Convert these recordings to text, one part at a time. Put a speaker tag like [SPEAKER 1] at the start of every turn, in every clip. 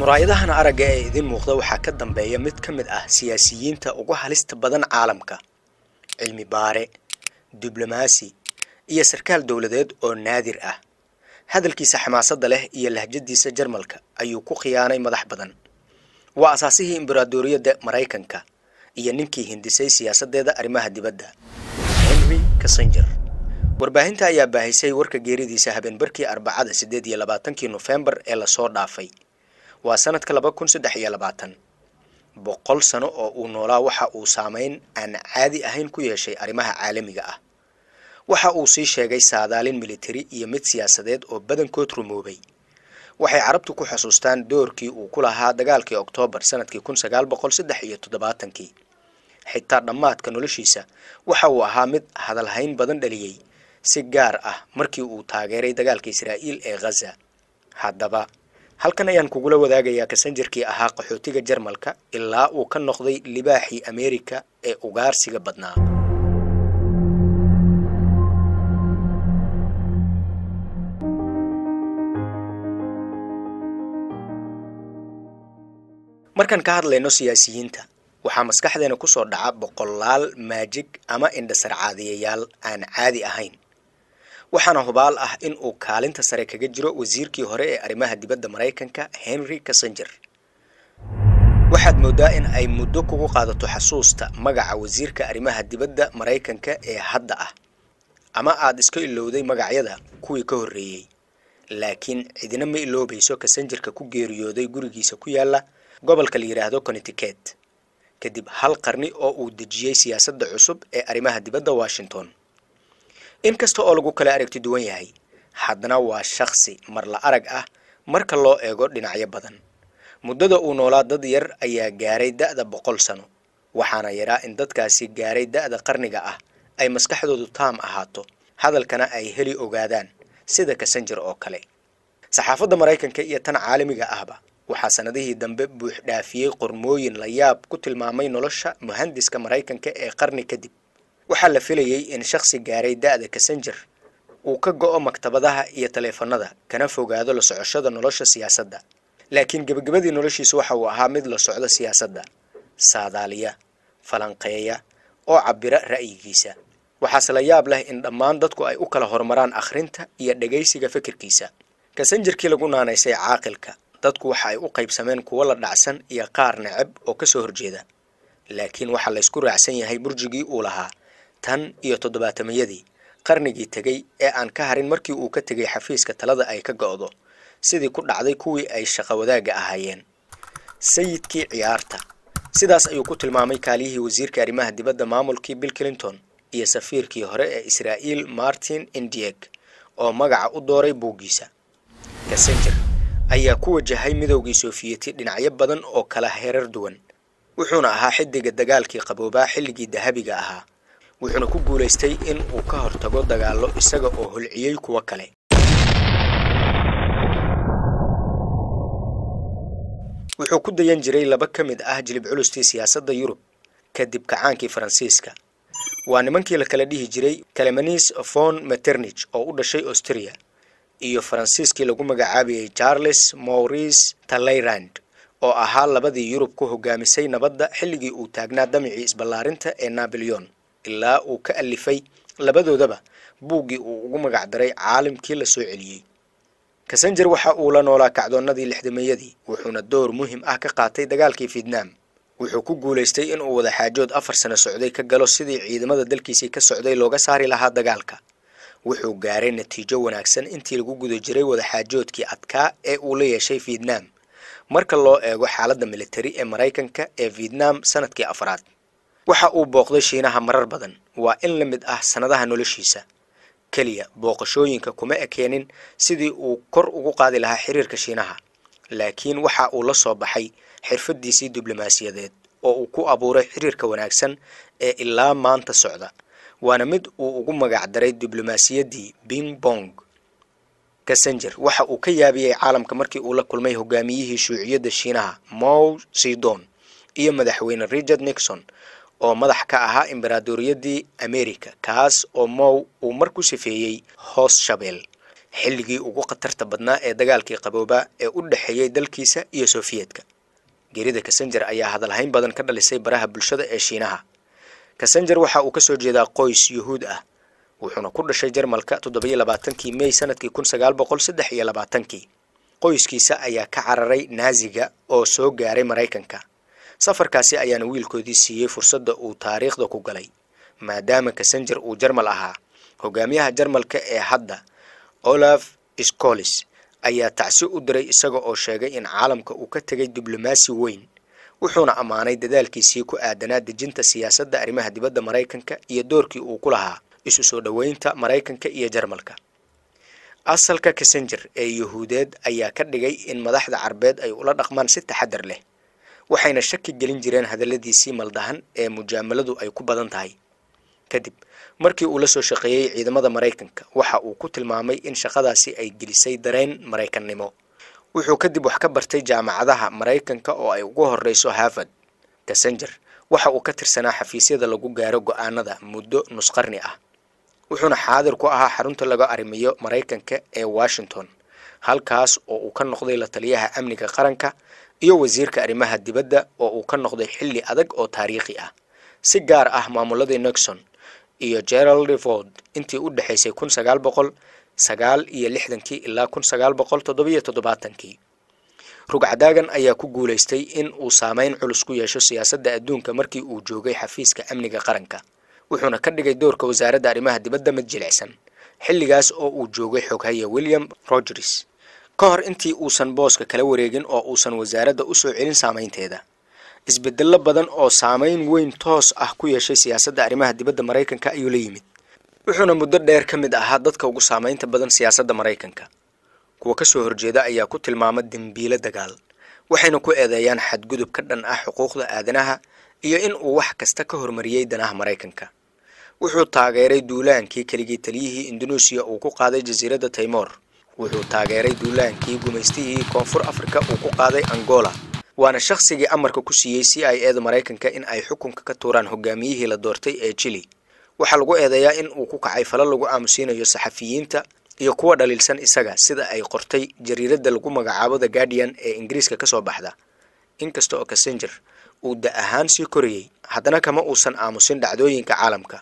[SPEAKER 1] muraayadahan aragga ee idin muuqda waxaa ka dambeeya mid ka mid ah siyaasiyiinta ugu halista badan caalamka cilmi baare diblomaasi iyo sarkaal dowladeed oo naadir ah hadalkiisa xamaasadda leh iyo lahjadiisa jarmalka ayuu ku khiyaanay madax badan waa asaasihii imbaraadoriyadda maraykanka iyo ninkii hindisay siyaasadeeda arrimaha dibadda henry kassinger warbaahinta ayaa baahisay warka geeridiisa habeen barkii arbacada siddeed iyo labaatankii nofembar ee lasoo dhaafay waa sanadka laba kun saddex iyo labaatan boqol sano oo uu noolaa waxa uu saameyn aan caadi ahayn ku yeeshay arrimaha caalamiga ah waxa uu sii sheegay saadaalin militari iyo mid siyaasadeed oo badankood rumoobay waxay carabtu ku xusuustaan doorkii uu ku lahaa dagaalkii oktoobar sanadkii kun sagaal boqol saddex iyo toddobaatankii xitaa dhammaadka noloshiisa waxa uu ahaa mid hadalhayn badan dhaliyey si gaar ah markii uu taageeray dagaalka israa'iil ee khaza haddaba halkan ayaan kugula wadaagayaa kasanjirkii ahaa qaxootiga jarmalka ilaa uu ka noqday libaaxii ameerika ee ugaarsiga badnaa markaan ka hadlayno siyaasiyiinta waxaa maskaxdeena ku soo dhaca boqolaal maajig ama indhasarcaadiyayaal aan caadi ahayn waxaana hubaal ah in uu kaalinta sare kaga jiro wasiirkii hore ee arrimaha dibadda maraykanka henry kasanger waxaad mooddaa in ay muddo kugu qaadato xasuusta magaca wasiirka arrimaha dibadda maraykanka ee hadda ah ama aad iska ilowday magacyada kuwii ka horreeyey laakiin cidina ma iloobayso kasanjarka ku geeriyooday gurigiisa ku yaala gobolka la yidhaahdo connetiket kadib hal qarni oo uu dejiyey siyaasadda cusub ee arrimaha dibadda washington inkasta oo lagu kala aragti duwan yahay haddana waa shakhsi mar la arag ah marka loo eego dhinacyo badan muddada uu noolaa dad yar ayaa gaaray da'da boqol sano waxaana yaraa in dadkaasi gaaray da'da qarniga ah ay maskaxdoodu taam ahaato hadalkana ay heli ogaadaan sida kasanjir oo kale saxaafadda maraykanka iyo tan caalamiga ahba waxaa sanadihii dambe buux dhaafiyey qormooyin la yaab ku tilmaamay nolosha muhandiska maraykanka ee qarni kadib waxaa la filayey in shakhsi gaaray da-da kasanjar uu ka go-o maktabadaha iyo taleefanada kana fogaado la socoshada nolosha siyaasadda laakiin gebagabadii noloshiisu waxa uu ahaa mid la socdo siyaasadda saadaaliya falanqeeya oo cabira ra'yigiisa waxaase la yaab leh in dhammaan dadku ay u kala horumaraan akhrinta iyo dhegaysiga fikirkiisa kasanjarkii lagu naanaysay caaqilka dadku waxa ay u qaybsameen kuwo la dhacsan iyo qaar neceb oo ka soo horjeeda laakiin waxaa laysku raacsan yahay burjigii uu lahaa tan iyo toddobaatamiyadii qarnigii tegey ee aan ka harin markii uu ka tegay xafiiska talada ay ka go-do sidii ku dhacday kuwii ay shaqa wadaagga ahaayeen sayidkii ciyaarta sidaas ayuu ku tilmaamay kaaliyihii wasiirka arrimaha dibadda maamulkii bill clinton iyo safiirkii hore ee israa'iil martin indieg oo magaca u dooray buuggiisa gasenger ayaa ku wajahay midowgii soofiyeti dhinacyo badan oo kala herar duwan wuxuuna ahaa xiddiga dagaalkii qaboobaa xilligii dahabiga ahaa wuxuuna ku guulaystay in uu ka hortago dagaallo isaga oo holciyey kuwo kale wuxuu ku dayan jiray laba ka mid ah jilib culustii siyaasadda yurub kadib kacaankii faransiiska waa nimankii la kala dhihi jiray calemenis von maternich oo u dhashay austria iyo faransiiskii lagu magacaabayay charles maurice talleyrand oo ahaa labadii yurub ku hogaamisay nabadda xilligii uu taagnaa damicii isballaarinta ee nabileon ilaa uu ka alifay labadoodaba buuggii uu ugu magacdaray caalimkii la soo celiyey kasanjar waxa uu la noolaa kacdoonnadii lixdameeyadii wuxuuna door muhim ah ka qaatay dagaalkii fietnaam wuxuu ku guulaystay inuu wadaxaajood afar sano socday ka galo sidii ciidamada dalkiisii ka socday looga saari lahaa dagaalka wuxuu gaaray natiijo wanaagsan intii lagu guda jiray wadaxaajoodkii adkaa ee uu la yeeshay fietnaam marka loo eego xaaladda milatari ee maraykanka ee fietnaam sannadkii afraad waxa uu booqday shiinaha marar badan waa in la mid ah sannadaha noloshiisa keliya booqashooyinka kuma ekeenin sidii uu kor ugu qaadi lahaa xiriirka shiinaha laakiin waxa uu la soo baxay xirfadiisii diblomaasiyadeed oo uu ku abuuray xiriirka wanaagsan ee ilaa maanta socda waana mid uu ugu magacdaray diblomaasiyaddii bing bong kassenger waxa uu ka yaabiyey caalamka markii uu la kulmay hogaamiyihii shuuciyadda shiinaha mow sidon iyo madaxweyne richard nixon oo madax ka ahaa embaradoriyadii america kaas oo mow uu mar ku sifeeyey hoos shabeel xilligii ugu khatarta badnaa ee dagaalkii qabooba ee u dhexeeyey dalkiisa iyo sofiyeetka geerida kasanjar ayaa hadalhayn badan ka dhalisay baraha bulshada ee shiinaha kasanjar waxa uu kasoo jeedaa qoys yuhuud ah wuxuuna ku dhashay jarmalka toddobiyo labaatankii mey sanadkii kun sagaal boqol saddex iyo labaatankii qoyskiisa ayaa ka cararay naasiga oo soo gaaray maraykanka safarkaasi ayaana wiilkoodii siiyey fursadda uu taariikhda ku galay maadaama kasanjer uu jarmal ahaa hogaamiyaha jarmalka ee hadda olaf scolis ayaa tacsi u diray isaga oo sheegay in caalamka uu ka tegay diblomaasi weyn wuxuuna ammaanay dadaalkiisii ku aadanaa dejinta siyaasadda arrimaha dibadda maraykanka iyo doorkii uu ku lahaa isu soo dhoweynta maraykanka iyo jarmalka asalka kasanjer ee yuhuudeed ayaa ka dhigay in madaxda carbeed ay ula dhaqmaan si taxadar leh waxayna shaki gelin jireen hadalladiisii maldahan ee mujaamaladu ay ku badan tahay kadib markii uu la soo shaqeeyey ciidamada maraykanka waxa uu ku tilmaamay in shaqadaasi ay gelisay dareen maraykannimo wuxuu kadib wax ka bartay jaamacadaha maraykanka oo ay ugu horeyso harvard kassenger waxa uu ka tirsanaa xafiisyada lagu gaaro go-aanada muddo nusqarni ah wuxuuna xaadir ku ahaa xarunta laga arrimiyo maraykanka ee washington halkaas oo uu ka noqday la taliyaha amniga qaranka iyo wasiirka arrimaha dibadda oo uu ka noqday xilli adag oo taariikhi ah si gaar ah maamuladii nixon iyo gerald ford intii u dhexaysay kun sagaal boqol sagaal iyo lixdankii ilaa kun sagaal boqol toddobiyo toddobaatankii rugcadaagan ayaa ku guulaystay in uu saameyn culus ku yeesho siyaasadda adduunka markii uu joogay xafiiska amniga qaranka wuxuuna ka dhigay doorka wasaaradda arrimaha dibadda mid jilicsan xilligaas oo uu joogay xoghaya william rogers ka hor intii uusan booska kala wareegin oo uusan wasaaradda u soo celin saameynteeda isbedello badan oo saameyn weyn toos ah ku yeeshay siyaasadda arrimaha dibadda maraykanka ayuu la yimid wuxuuna muddo dheer ka mid ahaa dadka ugu saameynta badan siyaasadda maraykanka kuwa kasoo horjeeda ayaa ku tilmaama dembiilo dagaal waxayna ku eedeeyaan xadgudub ka dhan ah xuquuqda aadanaha iyo in uu wax kasta ka hormariyey danaha maraykanka wuxuu taageeray duulaankii keligii taliyihii induneesiya uu ku qaaday jasiiradda taymoor wuxuu taageeray duulaankii gumaystihii koonfur afrika uu ku qaaday angola waana shakhsigii amarka ku siiyey c i e da maraykanka in ay xukunka ka tuuraan hogaamiyihii la doortay ee jili waxaa lagu eedeeyaa in uu ku kacay fala lagu aamusiinayo saxafiyiinta iyo kuwa dhaliilsan isaga sida ay qortay jariiradda lagu magacaabo the guardian ee ingiriiska ka soo baxda inkasta oo kasenjer uu da ahaan sii korayey haddana kama uusan aamusin dhacdooyinka caalamka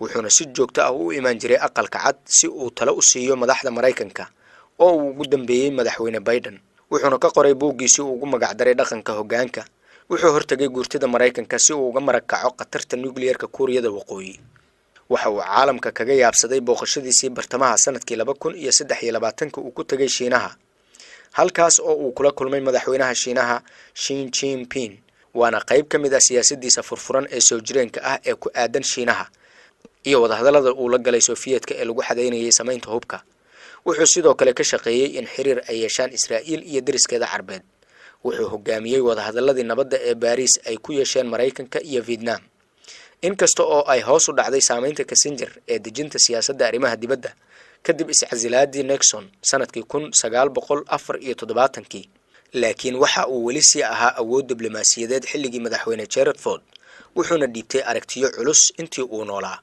[SPEAKER 1] wuxuuna si joogto ah u imaan jiray aqalka cad si uu talo u siiyo madaxda maraykanka oo uu ugu dambeeyey madaxweyne biden wuxuuna ka qoray buuggiisii uu ugu magacdaray dhaqanka hoggaanka wuxuu hortegay guurtida maraykanka si uu uga marag khatarta nukliyerka kuuriyada waqooyi waxa uu caalamka kaga yaabsaday booqashadiisii bartamaha sanadkii laba kun iyo saddex iyo labaatanka uu ku tegay shiinaha halkaas oo uu kula kulmay madaxweynaha shiinaha shin jinping waana qayb ka mid ah siyaasadiisa furfuran ee soo jireenka ah ee ku aadan shiinaha iyo wadahadalada uu la galay sofiyeetka ee lagu xadeynayay samaynta hubka wuxuu sidoo kale ka shaqeeyey in xiriir ay yeeshaan israa'iil iyo dariskeeda carbeed wuxuu hogaamiyey wadahadaladii nabadda ee baariis ay ku yeesheen maraykanka iyo vietnam inkasta oo ay hoos u dhacday saameynta kasinjer ee dejinta siyaasadda arrimaha dibadda kadib iscasilaadii nexon sanadkii kun sagaal boqol afar iyo toddobaatankii laakiin waxa uu weli sii ahaa awood diblomaasiyadeed xilligii madaxweyne jerard ford wuxuuna dhiibtay aragtiyo culus intii uu noolaa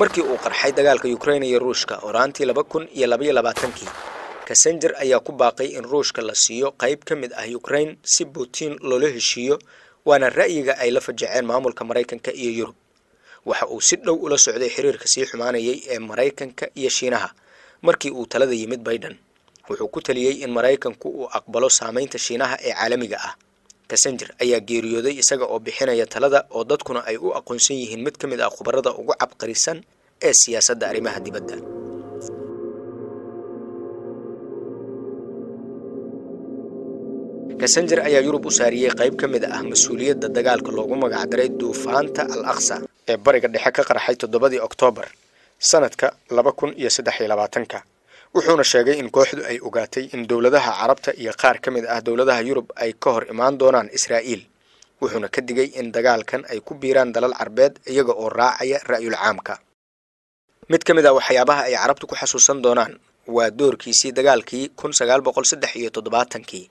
[SPEAKER 1] markii uu qarxay dagaalka ukrain iyo ruushka horaantii laba kun iyo labayo labaatankii kasenjer ayaa ku baaqay in ruushka la siiyo qayb ka mid ah ukraine si putin loola heshiiyo waana ra'yiga ay la fajaceen maamulka maraykanka iyo yurub waxa uu si dhow ula socday xiriirka sii xumaanayay ee maraykanka iyo shiinaha markii uu talada yimid baidan wuxuu ku taliyey in maraykanku uu aqbalo saameynta shiinaha ee caalamiga ah kasenjer ayaa geeriyooday isaga oo bixinaya talada oo dadkuna ay u aqoonsan yihiin mid ka mid ah khubarada ugu cabqarisan ee siyaasadda arrimaha dibadda kasenjer ayaa yurub u saariyey qayb ka mid ah mas-uuliyadda dagaalka loogu magacdaray duufaanta al aksa ee bariga dhexe ka qarxay toddobadii oktoobar sanadka laba kun iyo saddex iyo labaatanka wuxuuna sheegay in kooxdu ay ogaatay in dowladaha carabta iyo qaar ka mid ah dowladaha yurub ay ka hor imaan doonaan israa'iil wuxuuna ka digay in dagaalkan ay ku biiraan dalal carbeed iyaga oo raacaya ra'yul caamka mid ka mid ah waxyaabaha ay carabtu ku xasuusan doonaan waa doorkiisii dagaalkii kun sagaal boqol saddex iyo toddobaatankii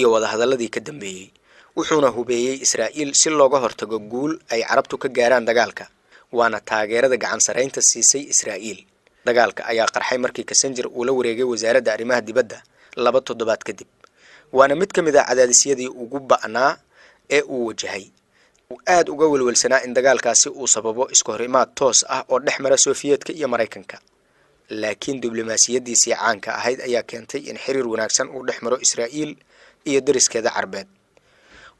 [SPEAKER 1] iyo wadahadalladii ka dambeeyey wuxuuna hubeeyey israa'iil si looga hortago guul ay carabtu ka gaaraan dagaalka waana taageerada gacansaraynta siisay israa'iil dagaalka ayaa qarxay markii kasanjer uu la wareegay wasaaradda arrimaha dibadda laba toddobaad kadib waana mid ka mid a ah cadaadisyadii ugu ba'naa ee uu wajahay uu aada uga welwelsanaa in dagaalkaasi uu sababo iska-horimaad toos ah oo dhex mara sofiyeetka iyo maraykanka laakiin diblomaasiyaddiisii caanka ahayd ayaa keentay in xiriir wanaagsan uu dhex maro israa'iil iyo dariskeeda carbeed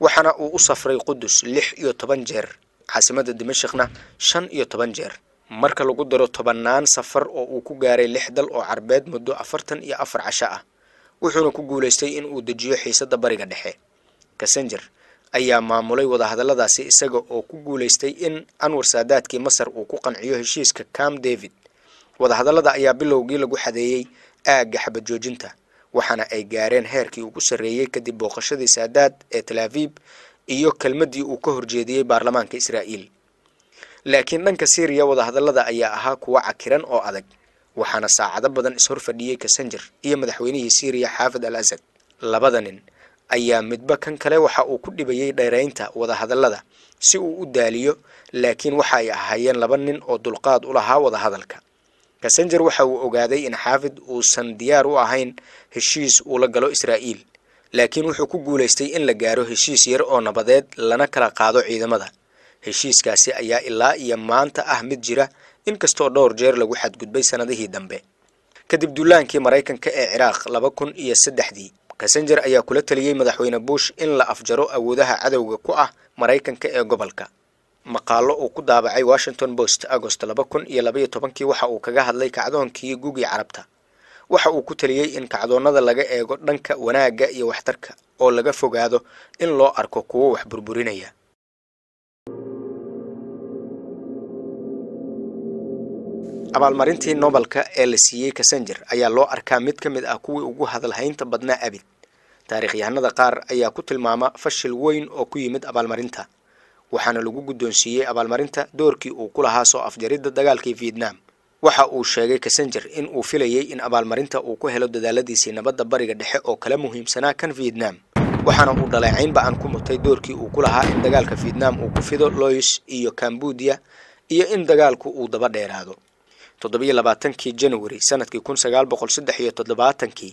[SPEAKER 1] waxaana uu u safray qudus lix iyo toban jeer caasimada dimashikna shan iyo toban jeer marka lagu daro tobannaan safar oo uu ku gaaray lix dal oo carbeed muddo afartan iyo afar casho ah wuxuuna ku guulaystay in uu dejiyo xiisadda bariga dhexe kassenger ayaa maamulay wadahadalladaasi isaga oo ku guulaystay in anwar saadaadkii masar uu ku qanciyo heshiiska cam david wadahadallada ayaa bilowgii lagu xadeeyey aagga xabajoojinta waxaana ay gaareen heerkii ugu sarreeyey kadib booqashadii saadaad ee talaviib iyo kelmaddii uu ka horjeediyey baarlamaanka israa'iil laakiin dhanka siiriya wadahadallada ayaa ahaa kuwo cakiran oo adag waxaana saacado badan ishor fadhiyey kasanjar iyo madaxweynihii siiriya xaafid al asad labada nin ayaa midba kan kale waxa uu ku dhibayey dheeraynta wadahadallada si uu u daaliyo laakiin waxa ay ahaayeen laba nin oo dulqaad u lahaa wadahadalka kasanjar waxa uu ogaaday in xaafid uusan diyaar u ahayn heshiis uu la galo israa'iil laakiin wuxuu ku guulaystay in la gaaro heshiis yar oo nabadeed lana kala qaado ciidamada heshiiskaasi ayaa ilaa iyo maanta ah mid jira inkastoo dhowr jeer lagu xadgudbay sannadihii dambe kadib duulaankii maraykanka ee ciraaq laba kun iyo saddexdii kasanjar ayaa kula taliyey madaxweyne buush in la afjaro awoodaha cadowga ku ah maraykanka ee gobolka maqaalo uu ku daabacay washington post agost laba kun iyo labaiyo tobankii waxa uu kaga hadlay kacdoonkii gugii carabta waxa uu ku taliyey in kacdoonnada laga eego dhanka wanaagga iyo waxtarka oo laga fogaado in loo arko kuwo wax burburinaya abaalmarintii nobelka ee la siiyey kasanger ayaa loo arkaa mid ka mid ah kuwii ugu hadalhaynta badnaa abid taarikhyahanada qaar ayaa ku tilmaama fashil weyn oo ku yimid abaalmarinta waxaana lagu guddoonsiiyey abaalmarinta doorkii uu ku lahaa soo afjaridda dagaalkii vietnam waxa uu sheegay kasanger in uu filayey in abaalmarinta uu ku helo dadaaladiisii nabadda bariga dhexe oo kala muhiimsanaa kan vietnam waxaana uu dhaleecaynba aan ku mutay doorkii uu ku lahaa in dagaalka vietnam uu ku fido lois iyo cambudiya iyo in dagaalku uu daba dheeraado toddobiyo labaatankii januari sanadkii kun sagaal boqol saddex iyo toddobaatankii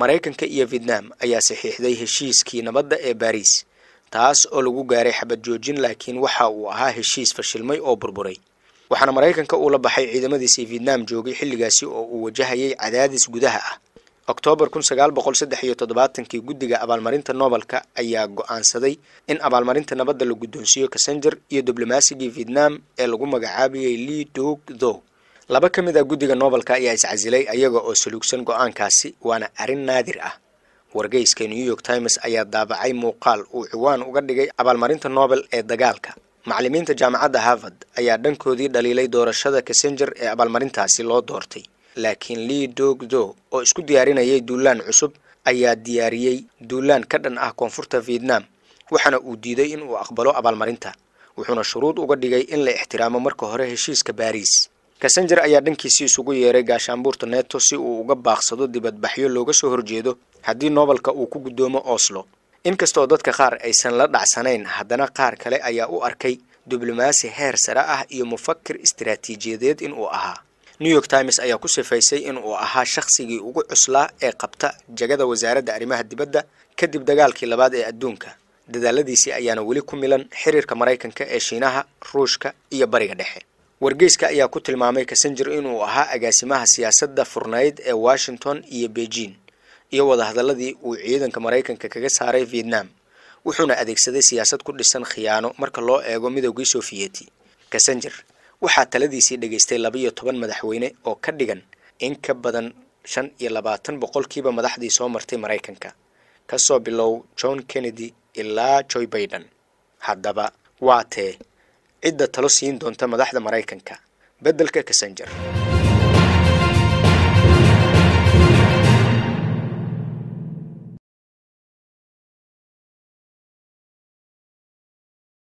[SPEAKER 1] maraykanka iyo vietnam ayaa saxiixday heshiiskii nabadda ee baariis taas oo lagu gaaray xabad joojin laakiin waxa uu ahaa heshiis fashilmay oo burburay waxaana maraykanka uu la baxay ciidamadiisii vietnam joogay xilligaasi oo uu wajahayay cadaadis gudaha ah oktoobar kun sagaal boqol saddex iyo toddobaatankii guddiga abaalmarinta noobelka ayaa go-aansaday in abaalmarinta nabadda la guddoonsiiyo kasenjer iyo diblomaasigii vietnam ee lagu magacaabayay li dog dog laba ka mid ah guddiga noobelka ayaa iscasilay iyaga oo saluugsan go-aankaasi waana arrin naadir ah wargeyska new york times ayaa daabacay muuqaal uu ciwaan uga dhigay abaalmarinta noobel ee dagaalka macalimiinta jaamacadda harvard ayaa dhankoodii dhaliilay doorashada kasenger ee abaalmarintaasi loo doortay laakiin lii dogdo oo isku diyaarinayay duulaan cusub ayaa diyaariyey duulaan ka dhan ah koonfurta vietnam waxaana uu diiday in uu aqbalo abaalmarinta wuxuuna shuruud uga dhigay in la ixtiraamo marka hore heshiiska baariis kasanjar ayaa dhankiisii isugu yeeray gaashaanbuurta neto si uu uga baaqsado dibadbaxyo looga soo horjeedo haddii noobalka uu ku guddoomo oslo inkastoo dadka qaar aysan la dhacsanayn haddana qaar kale ayaa u arkay diblomaasi heer sare ah iyo mufakir istaraatiijiyadeed inuu ahaa new york times ayaa ku sifaysay inuu ahaa shaqhsigii ugu cuslaa ee qabta jagada wasaaradda arrimaha dibadda kadib dagaalkii labaad ee adduunka dadaaladiisii ayaana weli ku milan xiriirka maraykanka ee shiinaha ruushka iyo bariga dhexe wargeyska ayaa ku tilmaamay kasanjir inuu ahaa agaasimaha siyaasadda furnayd ee washington iyo beijing iyo wadahadaladii uu ciidanka maraykanka kaga saaray vietnam wuxuuna adeegsaday siyaasad ku dhisan khiyaano marka loo eego midoogii sofiyeti kasanjir waxaa taladiisii dhegaystay labaiyo toban madaxweyne oo ka dhigan in ka badan shan iyo labaatan boqolkiiba madaxdii soo martay maraykanka kasoo bilow john kennedy ilaa joy biden haddaba waa tee cidda talo siin doonta madaxda Maraykanka beddelka Kissinger